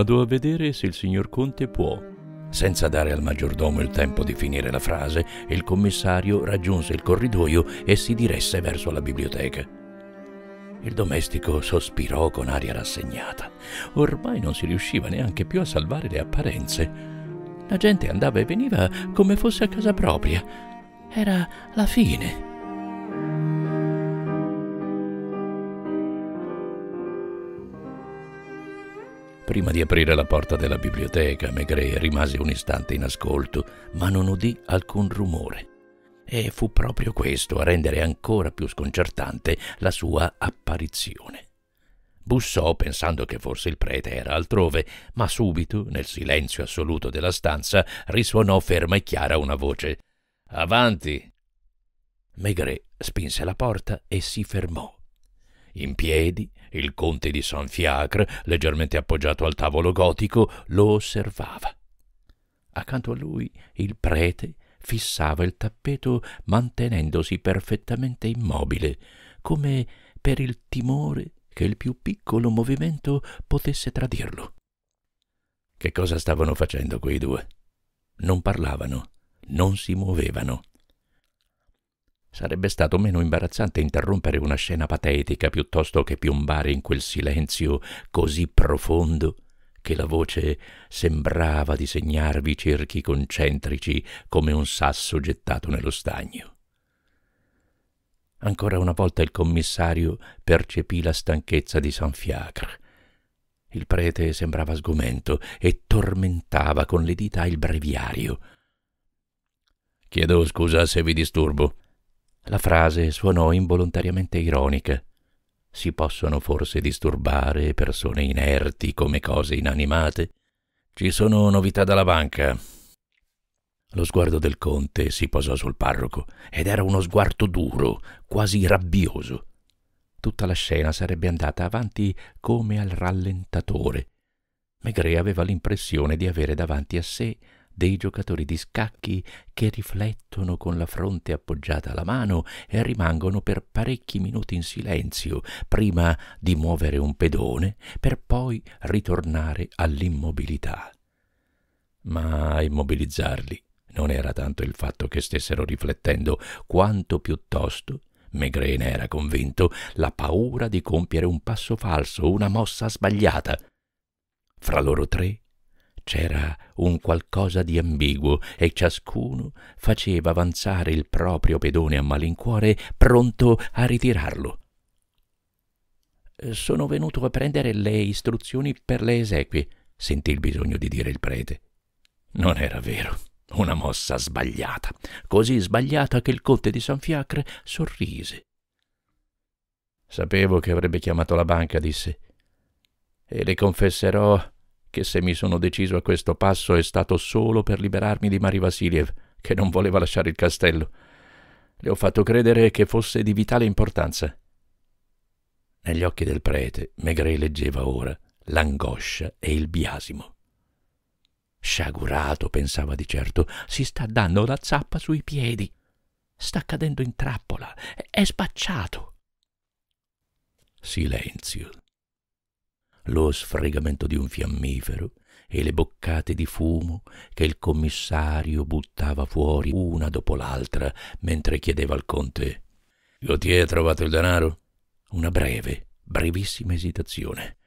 Vado a vedere se il signor Conte può. Senza dare al maggiordomo il tempo di finire la frase, il commissario raggiunse il corridoio e si diresse verso la biblioteca. Il domestico sospirò con aria rassegnata. Ormai non si riusciva neanche più a salvare le apparenze. La gente andava e veniva come fosse a casa propria. Era la fine. Prima di aprire la porta della biblioteca, Maigret rimase un istante in ascolto, ma non udì alcun rumore. E fu proprio questo a rendere ancora più sconcertante la sua apparizione. Bussò pensando che forse il prete era altrove, ma subito, nel silenzio assoluto della stanza, risuonò ferma e chiara una voce. Avanti! Maigret spinse la porta e si fermò in piedi, il conte di San Fiacre, leggermente appoggiato al tavolo gotico, lo osservava. Accanto a lui il prete fissava il tappeto mantenendosi perfettamente immobile, come per il timore che il più piccolo movimento potesse tradirlo. Che cosa stavano facendo quei due? Non parlavano, non si muovevano. Sarebbe stato meno imbarazzante interrompere una scena patetica piuttosto che piombare in quel silenzio così profondo che la voce sembrava disegnarvi cerchi concentrici come un sasso gettato nello stagno. Ancora una volta il commissario percepì la stanchezza di San Fiacre. Il prete sembrava sgomento e tormentava con le dita il breviario. Chiedo scusa se vi disturbo, la frase suonò involontariamente ironica. Si possono forse disturbare persone inerti come cose inanimate? Ci sono novità dalla banca. Lo sguardo del conte si posò sul parroco ed era uno sguardo duro, quasi rabbioso. Tutta la scena sarebbe andata avanti come al rallentatore. Maigret aveva l'impressione di avere davanti a sé dei giocatori di scacchi che riflettono con la fronte appoggiata alla mano e rimangono per parecchi minuti in silenzio prima di muovere un pedone per poi ritornare all'immobilità. Ma a immobilizzarli non era tanto il fatto che stessero riflettendo, quanto piuttosto Megrene era convinto, la paura di compiere un passo falso, una mossa sbagliata. Fra loro tre c'era un qualcosa di ambiguo e ciascuno faceva avanzare il proprio pedone a malincuore, pronto a ritirarlo. Sono venuto a prendere le istruzioni per le esequie, sentì il bisogno di dire il prete. Non era vero. Una mossa sbagliata, così sbagliata che il conte di San Fiacre sorrise. Sapevo che avrebbe chiamato la banca, disse, e le confesserò che se mi sono deciso a questo passo è stato solo per liberarmi di Mari Vasiliev, che non voleva lasciare il castello. Le ho fatto credere che fosse di vitale importanza. Negli occhi del prete Maigret leggeva ora l'angoscia e il biasimo. Sciagurato, pensava di certo, si sta dando la zappa sui piedi. Sta cadendo in trappola, è spacciato. Silenzio lo sfregamento di un fiammifero e le boccate di fumo che il commissario buttava fuori una dopo l'altra mentre chiedeva al conte Gautier ha trovato il denaro? Una breve, brevissima esitazione.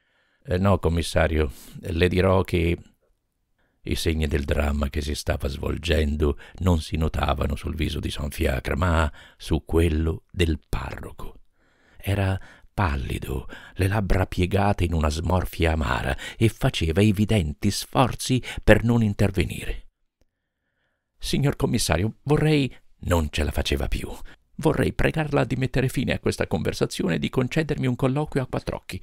Eh, no, commissario, le dirò che i segni del dramma che si stava svolgendo non si notavano sul viso di San Fiacra, ma su quello del parroco. Era pallido, le labbra piegate in una smorfia amara e faceva evidenti sforzi per non intervenire. Signor commissario, vorrei. Non ce la faceva più. Vorrei pregarla di mettere fine a questa conversazione e di concedermi un colloquio a quattr'occhi.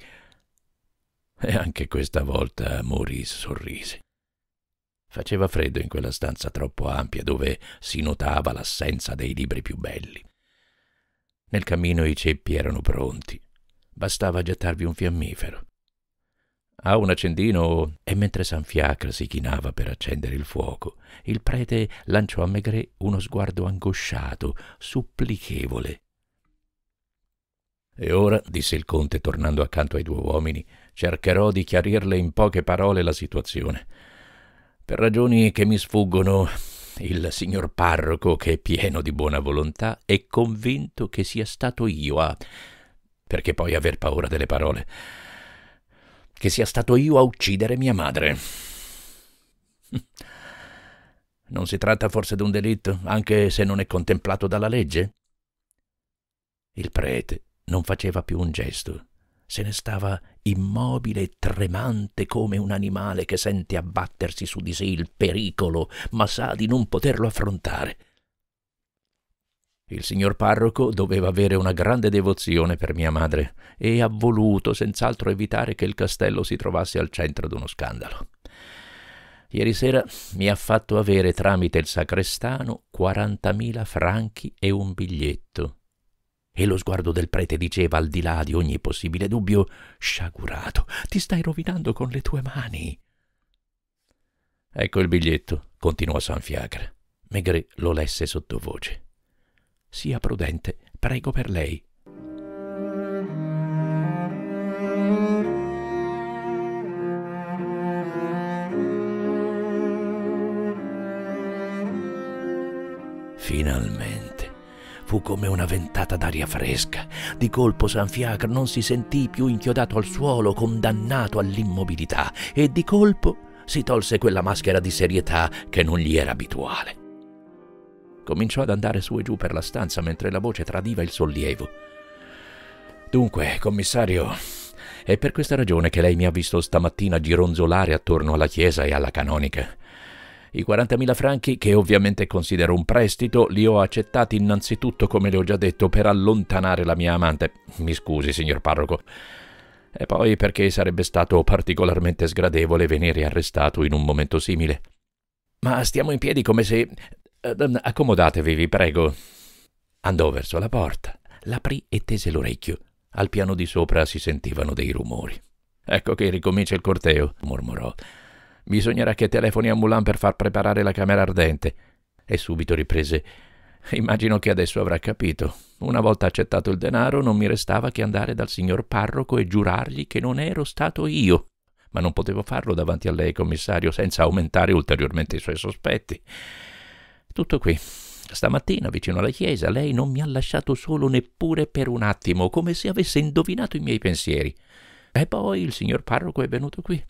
E anche questa volta Maurice sorrise. Faceva freddo in quella stanza troppo ampia dove si notava l'assenza dei libri più belli. Nel cammino i ceppi erano pronti bastava gettarvi un fiammifero. A un accendino e mentre San Fiacra si chinava per accendere il fuoco, il prete lanciò a Maigret uno sguardo angosciato, supplichevole. E ora, disse il conte tornando accanto ai due uomini, cercherò di chiarirle in poche parole la situazione. Per ragioni che mi sfuggono, il signor parroco, che è pieno di buona volontà, è convinto che sia stato io a perché poi aver paura delle parole. Che sia stato io a uccidere mia madre. Non si tratta forse di un delitto, anche se non è contemplato dalla legge? Il prete non faceva più un gesto, se ne stava immobile e tremante come un animale che sente abbattersi su di sé il pericolo, ma sa di non poterlo affrontare. Il signor parroco doveva avere una grande devozione per mia madre e ha voluto senz'altro evitare che il castello si trovasse al centro d'uno scandalo. Ieri sera mi ha fatto avere tramite il sacrestano 40.000 franchi e un biglietto. E lo sguardo del prete diceva, al di là di ogni possibile dubbio, sciagurato, ti stai rovinando con le tue mani. Ecco il biglietto, continuò San Fiacre. Maigret lo lesse sottovoce sia prudente, prego per lei. Finalmente. Fu come una ventata d'aria fresca. Di colpo San Fiacre non si sentì più inchiodato al suolo, condannato all'immobilità, e di colpo si tolse quella maschera di serietà che non gli era abituale. Cominciò ad andare su e giù per la stanza mentre la voce tradiva il sollievo. Dunque, commissario, è per questa ragione che lei mi ha visto stamattina gironzolare attorno alla chiesa e alla canonica. I 40.000 franchi, che ovviamente considero un prestito, li ho accettati innanzitutto, come le ho già detto, per allontanare la mia amante. Mi scusi, signor parroco. E poi perché sarebbe stato particolarmente sgradevole venire arrestato in un momento simile. Ma stiamo in piedi come se... Eh, mm, accomodatevi, vi prego. Andò verso la porta, l'aprì e tese l'orecchio. Al piano di sopra si sentivano dei rumori. Ecco che ricomincia il corteo, mormorò. Bisognerà che telefoni a Mulan per far preparare la camera ardente. E subito riprese. Immagino che adesso avrà capito. Una volta accettato il denaro, non mi restava che andare dal signor parroco e giurargli che non ero stato io. Ma non potevo farlo davanti a lei, commissario, senza aumentare ulteriormente i suoi sospetti. Tutto qui. Stamattina, vicino alla chiesa, lei non mi ha lasciato solo neppure per un attimo, come se avesse indovinato i miei pensieri. E poi il signor parroco è venuto qui.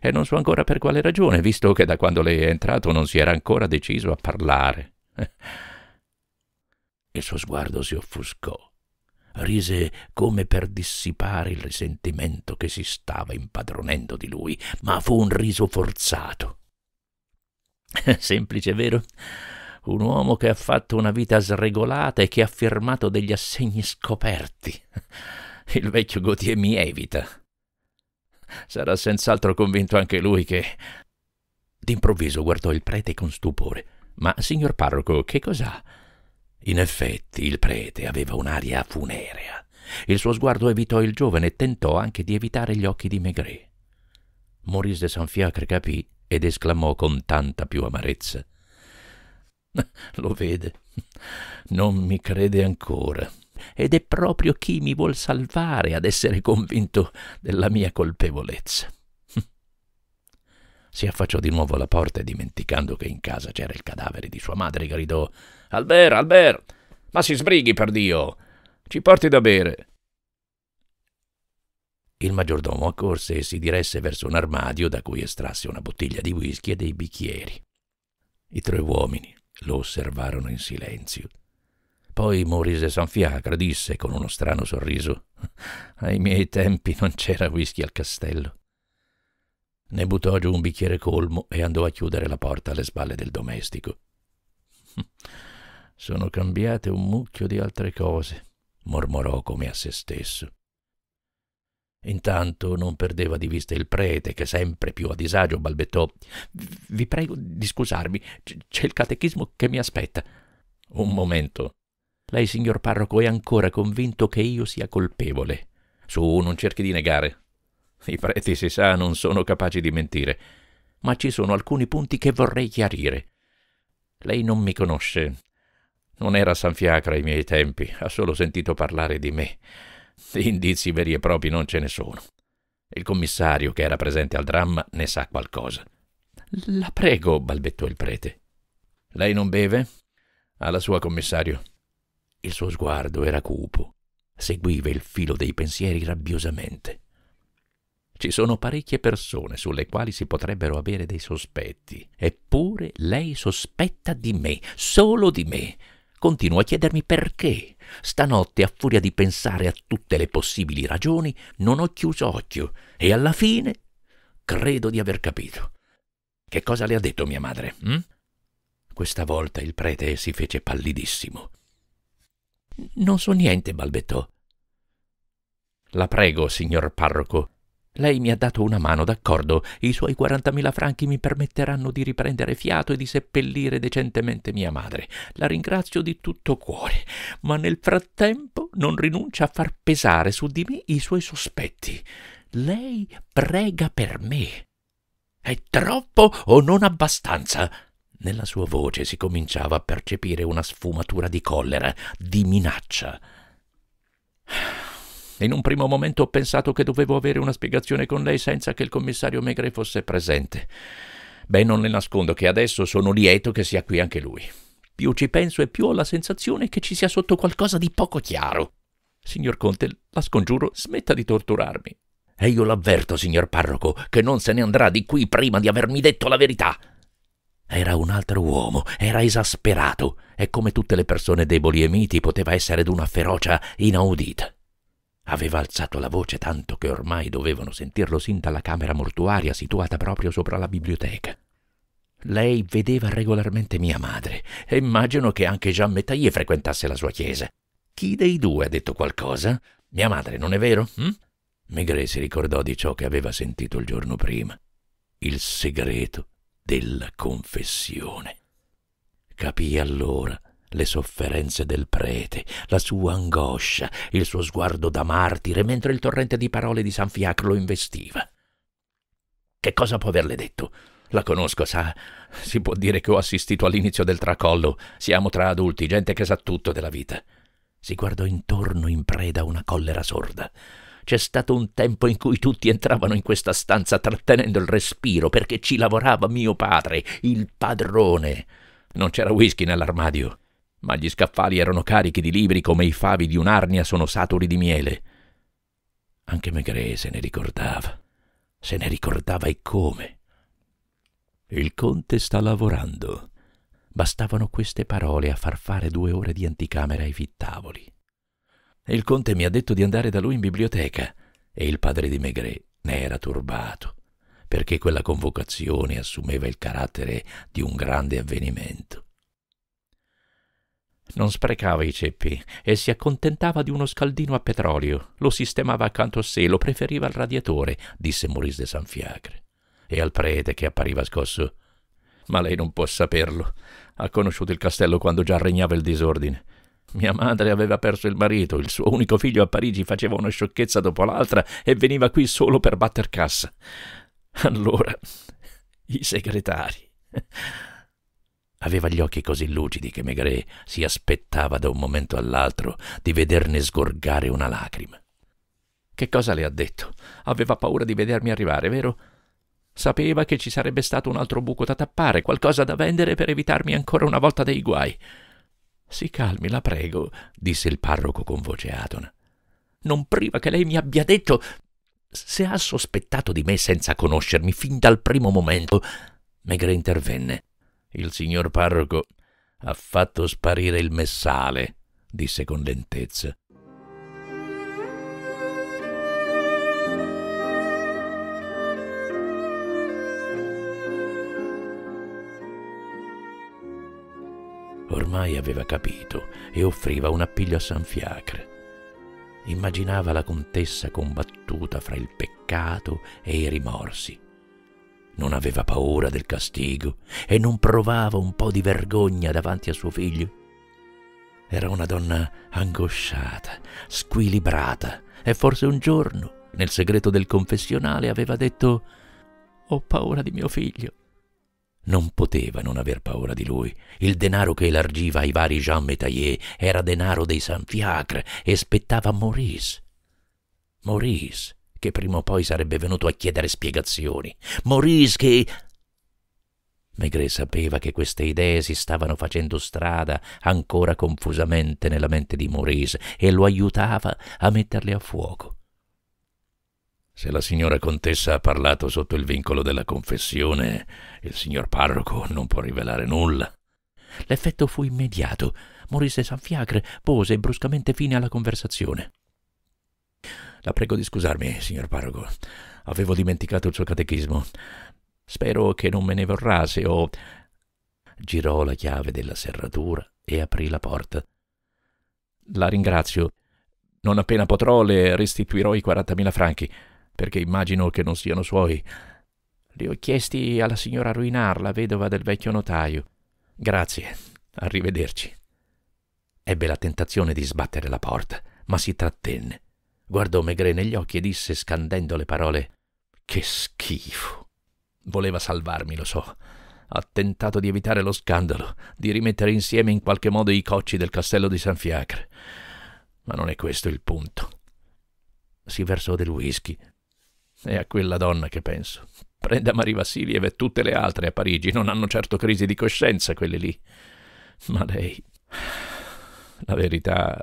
E non so ancora per quale ragione, visto che da quando lei è entrato non si era ancora deciso a parlare. Il suo sguardo si offuscò. Rise come per dissipare il risentimento che si stava impadronendo di lui, ma fu un riso forzato. Semplice, vero? Un uomo che ha fatto una vita sregolata e che ha firmato degli assegni scoperti. Il vecchio Gautier mi evita. Sarà senz'altro convinto anche lui che... D'improvviso guardò il prete con stupore. Ma, signor parroco, che cos'ha? In effetti, il prete aveva un'aria funerea. Il suo sguardo evitò il giovane e tentò anche di evitare gli occhi di Maigret. Maurice de Saint-Fiacre capì ed esclamò con tanta più amarezza. Lo vede, non mi crede ancora, ed è proprio chi mi vuol salvare ad essere convinto della mia colpevolezza. Si affacciò di nuovo alla porta e dimenticando che in casa c'era il cadavere di sua madre, gridò Albert, Albert, ma si sbrighi per Dio, ci porti da bere. Il maggiordomo accorse e si diresse verso un armadio da cui estrasse una bottiglia di whisky e dei bicchieri. I tre uomini lo osservarono in silenzio. Poi Maurice Sanfiacra disse con uno strano sorriso: Ai miei tempi non c'era whisky al castello. Ne buttò giù un bicchiere colmo e andò a chiudere la porta alle spalle del domestico. Sono cambiate un mucchio di altre cose, mormorò come a se stesso. Intanto non perdeva di vista il prete, che sempre più a disagio balbettò Vi prego di scusarmi, c'è il catechismo che mi aspetta. Un momento. Lei, signor parroco, è ancora convinto che io sia colpevole. Su, non cerchi di negare. I preti, si sa, non sono capaci di mentire. Ma ci sono alcuni punti che vorrei chiarire. Lei non mi conosce. Non era a San Fiacra ai miei tempi, ha solo sentito parlare di me. Indizi veri e propri non ce ne sono. Il commissario che era presente al dramma ne sa qualcosa. La prego, balbettò il prete. Lei non beve? Alla sua, commissario. Il suo sguardo era cupo. Seguiva il filo dei pensieri rabbiosamente. Ci sono parecchie persone sulle quali si potrebbero avere dei sospetti, eppure lei sospetta di me, solo di me. Continuo a chiedermi perché. Stanotte, a furia di pensare a tutte le possibili ragioni, non ho chiuso occhio e alla fine credo di aver capito. Che cosa le ha detto mia madre? Hm? Questa volta il prete si fece pallidissimo. Non so niente, balbettò. La prego, signor parroco, lei mi ha dato una mano, d'accordo. I suoi 40.000 franchi mi permetteranno di riprendere fiato e di seppellire decentemente mia madre. La ringrazio di tutto cuore, ma nel frattempo non rinuncia a far pesare su di me i suoi sospetti. Lei prega per me. È troppo o non abbastanza? Nella sua voce si cominciava a percepire una sfumatura di collera, di minaccia. In un primo momento ho pensato che dovevo avere una spiegazione con lei senza che il commissario Megre fosse presente. Beh, non le nascondo che adesso sono lieto che sia qui anche lui. Più ci penso e più ho la sensazione che ci sia sotto qualcosa di poco chiaro. Signor Conte, la scongiuro, smetta di torturarmi. E io l'avverto, signor parroco, che non se ne andrà di qui prima di avermi detto la verità. Era un altro uomo, era esasperato e come tutte le persone deboli e miti poteva essere d'una ferocia inaudita. Aveva alzato la voce tanto che ormai dovevano sentirlo sin dalla camera mortuaria situata proprio sopra la biblioteca. Lei vedeva regolarmente mia madre e immagino che anche Jean Metaillé frequentasse la sua chiesa. Chi dei due ha detto qualcosa? Mia madre, non è vero? Hm? Maigret si ricordò di ciò che aveva sentito il giorno prima. Il segreto della confessione. Capì allora le sofferenze del prete, la sua angoscia, il suo sguardo da martire, mentre il torrente di parole di San Fiacro lo investiva. Che cosa può averle detto? La conosco, sa. Si può dire che ho assistito all'inizio del tracollo. Siamo tra adulti, gente che sa tutto della vita. Si guardò intorno in preda a una collera sorda. C'è stato un tempo in cui tutti entravano in questa stanza trattenendo il respiro perché ci lavorava mio padre, il padrone. Non c'era whisky nell'armadio ma gli scaffali erano carichi di libri come i favi di un'arnia sono saturi di miele. Anche Maigret se ne ricordava, se ne ricordava e come. Il conte sta lavorando. Bastavano queste parole a far fare due ore di anticamera ai fittavoli. Il conte mi ha detto di andare da lui in biblioteca e il padre di Maigret ne era turbato, perché quella convocazione assumeva il carattere di un grande avvenimento. Non sprecava i ceppi e si accontentava di uno scaldino a petrolio. Lo sistemava accanto a sé, lo preferiva al radiatore, disse Maurice de San Fiacre. E al prete che appariva scosso. Ma lei non può saperlo. Ha conosciuto il castello quando già regnava il disordine. Mia madre aveva perso il marito, il suo unico figlio a Parigi faceva una sciocchezza dopo l'altra e veniva qui solo per batter cassa. Allora, i segretari. Aveva gli occhi così lucidi che Maigret si aspettava da un momento all'altro di vederne sgorgare una lacrima. Che cosa le ha detto? Aveva paura di vedermi arrivare, vero? Sapeva che ci sarebbe stato un altro buco da tappare, qualcosa da vendere per evitarmi ancora una volta dei guai. Si calmi, la prego, disse il parroco con voce atona. Non prima che lei mi abbia detto. Se ha sospettato di me senza conoscermi fin dal primo momento. Megre intervenne. Il signor parroco ha fatto sparire il messale, disse con lentezza. Ormai aveva capito e offriva un appiglio a San Fiacre. Immaginava la contessa combattuta fra il peccato e i rimorsi non aveva paura del castigo e non provava un po' di vergogna davanti a suo figlio. Era una donna angosciata, squilibrata e forse un giorno, nel segreto del confessionale, aveva detto Ho paura di mio figlio. Non poteva non aver paura di lui. Il denaro che elargiva ai vari Jean Métayer era denaro dei San Fiacre e spettava a Maurice. Maurice che prima o poi sarebbe venuto a chiedere spiegazioni. Maurice che... Maigret sapeva che queste idee si stavano facendo strada ancora confusamente nella mente di Maurice e lo aiutava a metterle a fuoco. Se la signora contessa ha parlato sotto il vincolo della confessione, il signor parroco non può rivelare nulla. L'effetto fu immediato. Maurice Sanfiacre pose bruscamente fine alla conversazione. La prego di scusarmi, signor Parroco. Avevo dimenticato il suo catechismo. Spero che non me ne vorrà se ho... Girò la chiave della serratura e aprì la porta. La ringrazio. Non appena potrò le restituirò i 40.000 franchi, perché immagino che non siano suoi. Li ho chiesti alla signora Ruinar, la vedova del vecchio notaio. Grazie. Arrivederci. Ebbe la tentazione di sbattere la porta, ma si trattenne. Guardò Maigret negli occhi e disse, scandendo le parole, Che schifo! Voleva salvarmi, lo so. Ha tentato di evitare lo scandalo, di rimettere insieme in qualche modo i cocci del castello di San Fiacre. Ma non è questo il punto. Si versò del whisky. È a quella donna che penso. Prenda Marie Vassilieva e tutte le altre a Parigi, non hanno certo crisi di coscienza quelle lì. Ma lei... La verità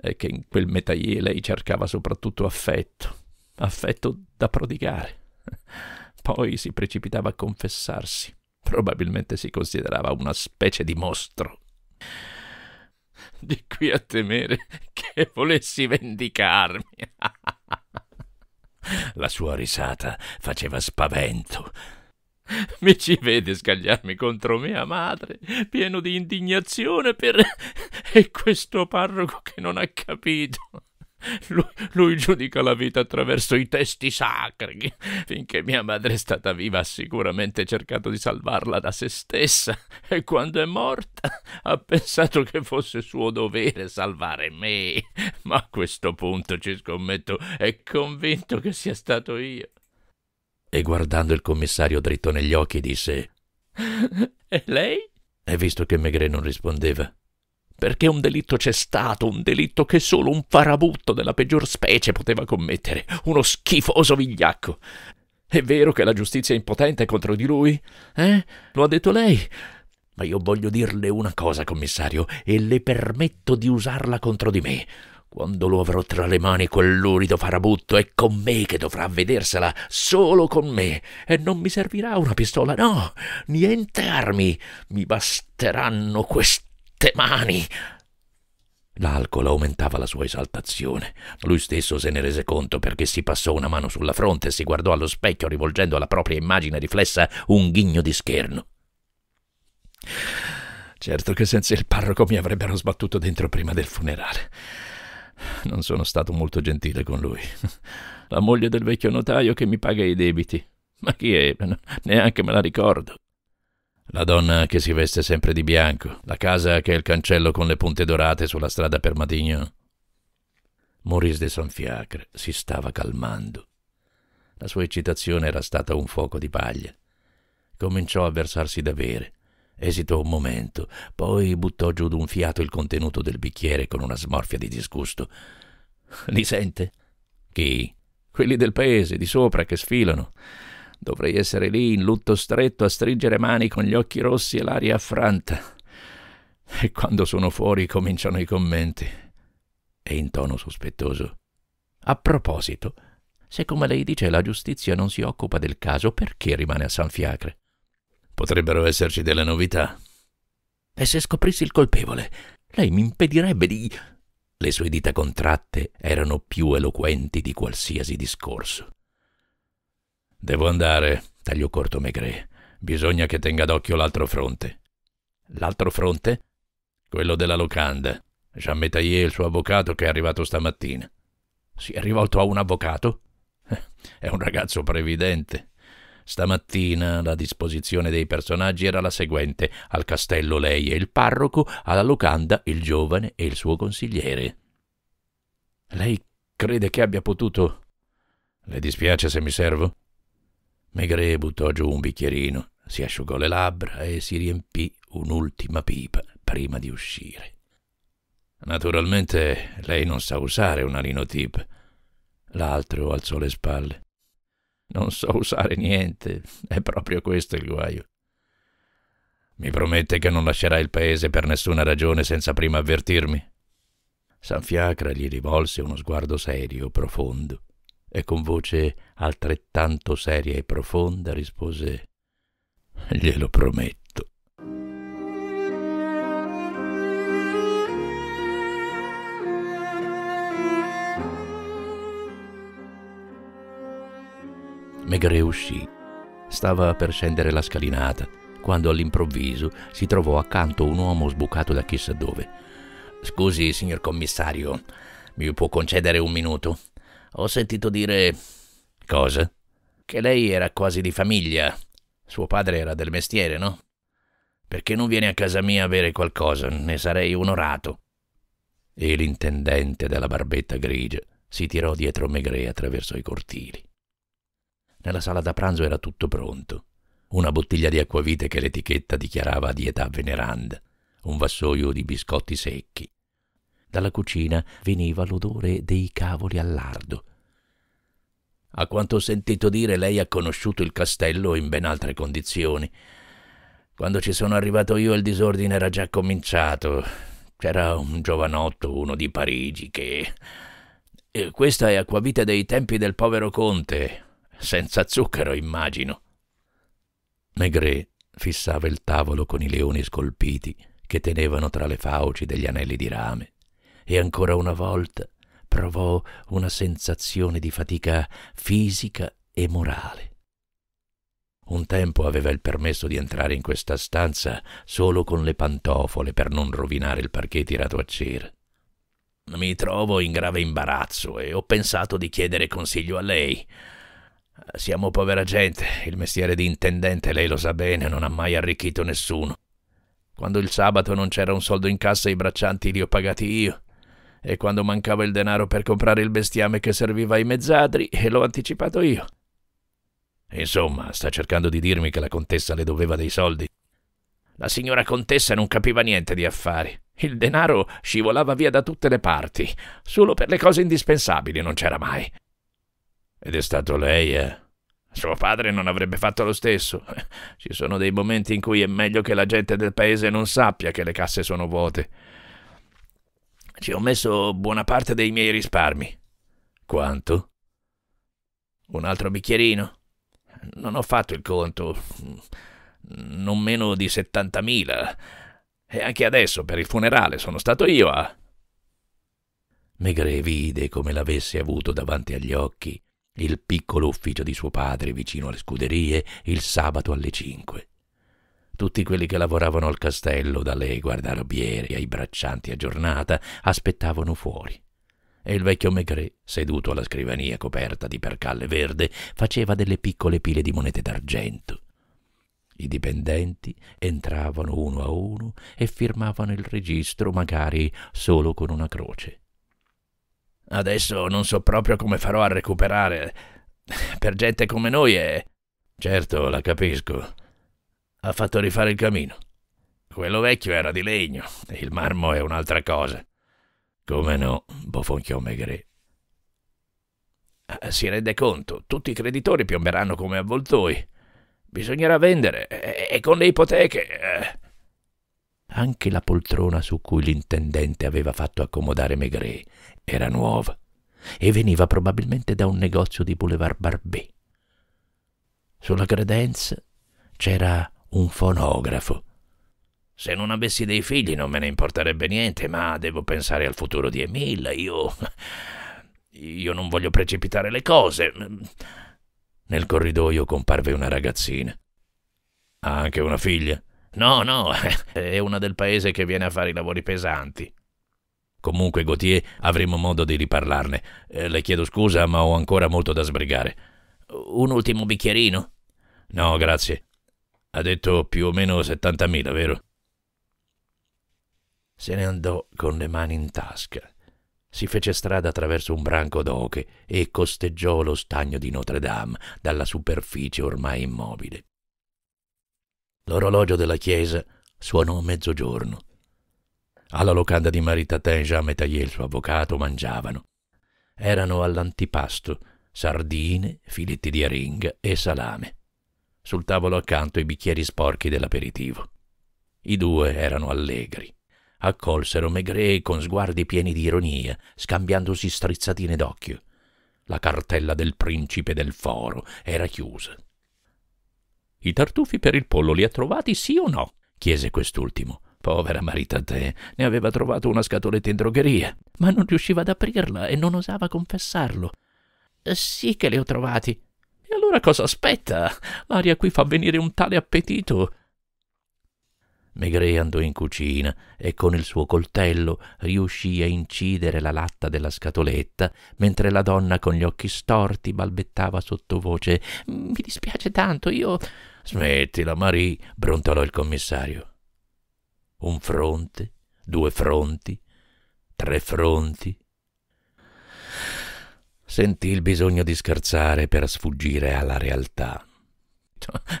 eh, che in quel metaie lei cercava soprattutto affetto, affetto da prodigare. Poi si precipitava a confessarsi. Probabilmente si considerava una specie di mostro. Di qui a temere che volessi vendicarmi. La sua risata faceva spavento. mi ci vede scagliarmi contro mia madre, pieno di indignazione per... e questo parroco che non ha capito. Lui, lui, giudica la vita attraverso i testi sacri. Finché mia madre è stata viva ha sicuramente cercato di salvarla da se stessa e quando è morta ha pensato che fosse suo dovere salvare me. Ma a questo punto ci scommetto, è convinto che sia stato io e guardando il commissario dritto negli occhi disse E lei? E visto che Megre non rispondeva, perché un delitto c'è stato, un delitto che solo un farabutto della peggior specie poteva commettere, uno schifoso vigliacco. È vero che la giustizia è impotente contro di lui? Eh? Lo ha detto lei. Ma io voglio dirle una cosa, commissario, e le permetto di usarla contro di me. Quando lo avrò tra le mani quel lurido farabutto, è con me che dovrà vedersela, solo con me, e non mi servirà una pistola, no, niente armi, mi basteranno queste mani. L'alcol aumentava la sua esaltazione. Lui stesso se ne rese conto perché si passò una mano sulla fronte e si guardò allo specchio rivolgendo alla propria immagine riflessa un ghigno di scherno. Certo che senza il parroco mi avrebbero sbattuto dentro prima del funerale. Non sono stato molto gentile con lui. La moglie del vecchio notaio che mi paga i debiti. Ma chi è? Neanche me la ricordo. La donna che si veste sempre di bianco, la casa che è il cancello con le punte dorate sulla strada per Matignon. Maurice de Sanfiacre si stava calmando. La sua eccitazione era stata un fuoco di paglia. Cominciò a versarsi da bere. Esitò un momento, poi buttò giù d'un fiato il contenuto del bicchiere con una smorfia di disgusto. Li sente? Chi? Quelli del paese, di sopra, che sfilano. Dovrei essere lì, in lutto stretto, a stringere mani con gli occhi rossi e l'aria affranta. E quando sono fuori cominciano i commenti. E in tono sospettoso. A proposito, se come lei dice la giustizia non si occupa del caso, perché rimane a San Fiacre? Potrebbero esserci delle novità. E se scoprissi il colpevole, lei mi impedirebbe di... Le sue dita contratte erano più eloquenti di qualsiasi discorso. Devo andare, tagliò corto Maigret. Bisogna che tenga d'occhio l'altro fronte. L'altro fronte? Quello della locanda. Jean Metaillé il suo avvocato che è arrivato stamattina. Si è rivolto a un avvocato? Eh, è un ragazzo previdente. Stamattina la disposizione dei personaggi era la seguente: al castello lei e il parroco, alla locanda il giovane e il suo consigliere. Lei crede che abbia potuto. Le dispiace se mi servo? Maigret buttò giù un bicchierino, si asciugò le labbra e si riempì un'ultima pipa prima di uscire. Naturalmente lei non sa usare una linotip. L'altro alzò le spalle. Non so usare niente, è proprio questo il guaio. Mi promette che non lascerà il paese per nessuna ragione senza prima avvertirmi? San Sanfiacra gli rivolse uno sguardo serio, profondo, e con voce altrettanto seria e profonda rispose Glielo prometto. Maigret uscì. Stava per scendere la scalinata quando all'improvviso si trovò accanto un uomo sbucato da chissà dove. Scusi, signor commissario, mi può concedere un minuto? Ho sentito dire... Cosa? Che lei era quasi di famiglia. Suo padre era del mestiere, no? Perché non viene a casa mia a bere qualcosa? Ne sarei onorato. E l'intendente della barbetta grigia si tirò dietro Maigret attraverso i cortili. Nella sala da pranzo era tutto pronto. Una bottiglia di acquavite che l'etichetta dichiarava di età veneranda, un vassoio di biscotti secchi. Dalla cucina veniva l'odore dei cavoli al lardo. A quanto ho sentito dire, lei ha conosciuto il castello in ben altre condizioni. Quando ci sono arrivato io il disordine era già cominciato. C'era un giovanotto, uno di Parigi, che... E eh, questa è acquavite dei tempi del povero conte, senza zucchero, immagino. Maigret fissava il tavolo con i leoni scolpiti che tenevano tra le fauci degli anelli di rame, e ancora una volta provò una sensazione di fatica fisica e morale. Un tempo aveva il permesso di entrare in questa stanza solo con le pantofole per non rovinare il parquet tirato a cera. Mi trovo in grave imbarazzo e ho pensato di chiedere consiglio a lei. Siamo povera gente, il mestiere di intendente, lei lo sa bene, non ha mai arricchito nessuno. Quando il sabato non c'era un soldo in cassa i braccianti li ho pagati io, e quando mancava il denaro per comprare il bestiame che serviva ai mezzadri, l'ho anticipato io. Insomma, sta cercando di dirmi che la contessa le doveva dei soldi. La signora contessa non capiva niente di affari. Il denaro scivolava via da tutte le parti. Solo per le cose indispensabili non c'era mai. Ed è stato lei, eh. Suo padre non avrebbe fatto lo stesso. Ci sono dei momenti in cui è meglio che la gente del paese non sappia che le casse sono vuote. Ci ho messo buona parte dei miei risparmi. Quanto? Un altro bicchierino? Non ho fatto il conto. Non meno di 70.000. E anche adesso, per il funerale, sono stato io a... Megre vide come l'avesse avuto davanti agli occhi il piccolo ufficio di suo padre vicino alle scuderie il sabato alle cinque. Tutti quelli che lavoravano al castello, dalle guardarobiere ai braccianti a giornata, aspettavano fuori. E il vecchio Maigret, seduto alla scrivania coperta di percalle verde, faceva delle piccole pile di monete d'argento. I dipendenti entravano uno a uno e firmavano il registro magari solo con una croce. Adesso non so proprio come farò a recuperare. Per gente come noi è... Certo, la capisco. Ha fatto rifare il camino. Quello vecchio era di legno, e il marmo è un'altra cosa. Come no, bofonchiò Megre. Ah, si rende conto, tutti i creditori piomberanno come avvoltoi. Bisognerà vendere, e con le ipoteche... Eh. Anche la poltrona su cui l'intendente aveva fatto accomodare Maigret era nuova e veniva probabilmente da un negozio di Boulevard Barbet. Sulla credenza c'era un fonografo. Se non avessi dei figli non me ne importerebbe niente, ma devo pensare al futuro di Emile. Io. io non voglio precipitare le cose. Nel corridoio comparve una ragazzina. Ha anche una figlia? No, no, è una del paese che viene a fare i lavori pesanti. Comunque, Gautier, avremo modo di riparlarne. Eh, le chiedo scusa, ma ho ancora molto da sbrigare. Un ultimo bicchierino? No, grazie. Ha detto più o meno 70.000, vero? Se ne andò con le mani in tasca. Si fece strada attraverso un branco d'oche e costeggiò lo stagno di Notre Dame dalla superficie ormai immobile. L'orologio della chiesa suonò mezzogiorno. Alla locanda di Maritatin Jean e il suo avvocato, mangiavano. Erano all'antipasto sardine, filetti di aringa e salame. Sul tavolo accanto i bicchieri sporchi dell'aperitivo. I due erano allegri. Accolsero Maigret con sguardi pieni di ironia, scambiandosi strizzatine d'occhio. La cartella del principe del foro era chiusa. I tartufi per il pollo li ha trovati sì o no? chiese quest'ultimo. Povera Marita Te, ne aveva trovato una scatoletta in drogheria, ma non riusciva ad aprirla e non osava confessarlo. Sì che li ho trovati. E allora cosa aspetta? L'aria qui fa venire un tale appetito. Maigret andò in cucina e con il suo coltello riuscì a incidere la latta della scatoletta, mentre la donna con gli occhi storti balbettava sottovoce Mi dispiace tanto, io Smettila, Marie, brontolò il commissario. Un fronte, due fronti, tre fronti. Sentì il bisogno di scherzare per sfuggire alla realtà.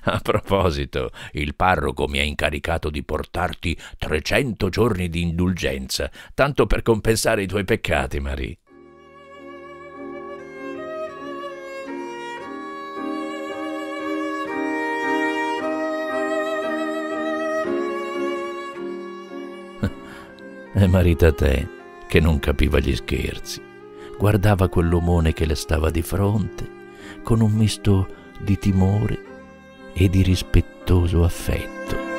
A proposito, il parroco mi ha incaricato di portarti 300 giorni di indulgenza, tanto per compensare i tuoi peccati, Marie. e Maritatè, che non capiva gli scherzi, guardava quell'omone che le stava di fronte con un misto di timore e di rispettoso affetto.